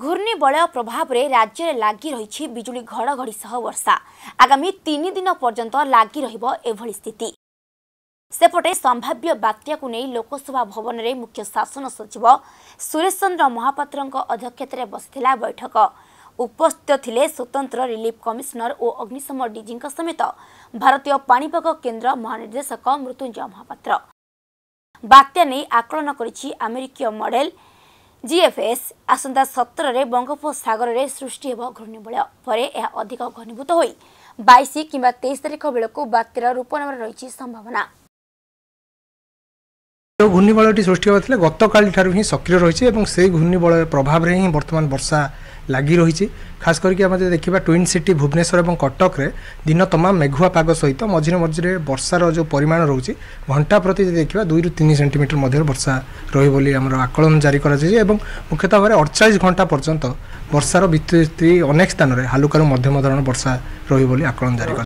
ଘୂର୍ଣ୍ଣିବଳୟ ପ୍ରଭାବରେ ରାଜ୍ୟରେ ଲାଗି ରହିଛି ବିଜୁଳି ଘଡ଼ଘଡ଼ି ସହ ବର୍ଷା ଆଗାମୀ ତିନି ଦିନ ପର୍ଯ୍ୟନ୍ତ ଲାଗି ରହିବ ଏଭଳି ସ୍ଥିତି ସେପଟେ ସମ୍ଭାବ୍ୟ ବାତ୍ୟାକୁ ନେଇ ଲୋକସଭା ଭବନରେ ମୁଖ୍ୟ ଶାସନ ସଚିବ ସୁରେଶ ଚନ୍ଦ୍ର ମହାପାତ୍ରଙ୍କ ଅଧ୍ୟକ୍ଷତାରେ ବସିଥିଲା ବୈଠକ ଉପସ୍ଥିତ ଥିଲେ ସ୍ୱତନ୍ତ୍ର ରିଲିଫ କମିଶନର ଓ ଅଗ୍ନିଶମ ଡିଜିଙ୍କ ସମେତ ଭାରତୀୟ ପାଣିପାଗ କେନ୍ଦ୍ର ମହାନିର୍ଦ୍ଦେଶକ ମୃତ୍ୟୁଞ୍ଜୟ ମହାପାତ୍ର ବାତ୍ୟା ନେଇ ଆକଳନ କରିଛି ଆମେରିକୀୟ ମଡେଲ୍ ଜିଏଫ୍ଏସ୍ ଆସନ୍ତା ସତରରେ ବଙ୍ଗୋପସାଗରରେ ସୃଷ୍ଟି ହେବ ଘୂର୍ଣ୍ଣିବଳୟ ପରେ ଏହା ଅଧିକ ଘନୀଭୂତ ହୋଇ ବାଇଶ କିମ୍ବା ତେଇଶ ତାରିଖ ବେଳକୁ ବାତ୍ୟାର ରୂପ ନେବାର ରହିଛି ସମ୍ଭାବନା ଘୂର୍ଣ୍ଣିବଳୟଟି ସୃଷ୍ଟି ହେବାର ଥିଲେ ଗତକାଲିଠାରୁ ହିଁ ସକ୍ରିୟ ରହିଛି ଏବଂ ସେହି ଘୂର୍ଣ୍ଣିବଳୟ ପ୍ରଭାବରେ ହିଁ ବର୍ତ୍ତମାନ ବର୍ଷା লাগি ରହିଛି ଖାସ୍ କରିକି ଆମେ ଯଦି ଦେଖିବା ଟ୍ୱିନ୍ ସିଟି ଭୁବନେଶ୍ୱର ଏବଂ କଟକରେ ଦିନ ତମାମ ମେଘୁଆ ପାଗ ସହିତ ମଝିରେ ମଝିରେ ବର୍ଷାର ଯେଉଁ ପରିମାଣ ରହୁଛି ଘଣ୍ଟା ପ୍ରତି ଯଦି ଦେଖିବା ଦୁଇରୁ ତିନି ସେଣ୍ଟିମିଟର ମଧ୍ୟରେ ବର୍ଷା ରହିବ ବୋଲି ଆମର ଆକଳନ ଜାରି କରାଯାଇଛି ଏବଂ ମୁଖ୍ୟତଃ ଭାବରେ ଅଡ଼ଚାଳିଶ ଘଣ୍ଟା ପର୍ଯ୍ୟନ୍ତ ବର୍ଷାର ବିସ୍ତୃତି ଅନେକ ସ୍ଥାନରେ ହାଲୁକାରୁ ମଧ୍ୟମ ଧରଣର ବର୍ଷା ରହିବ ବୋଲି ଆକଳନ ଜାରି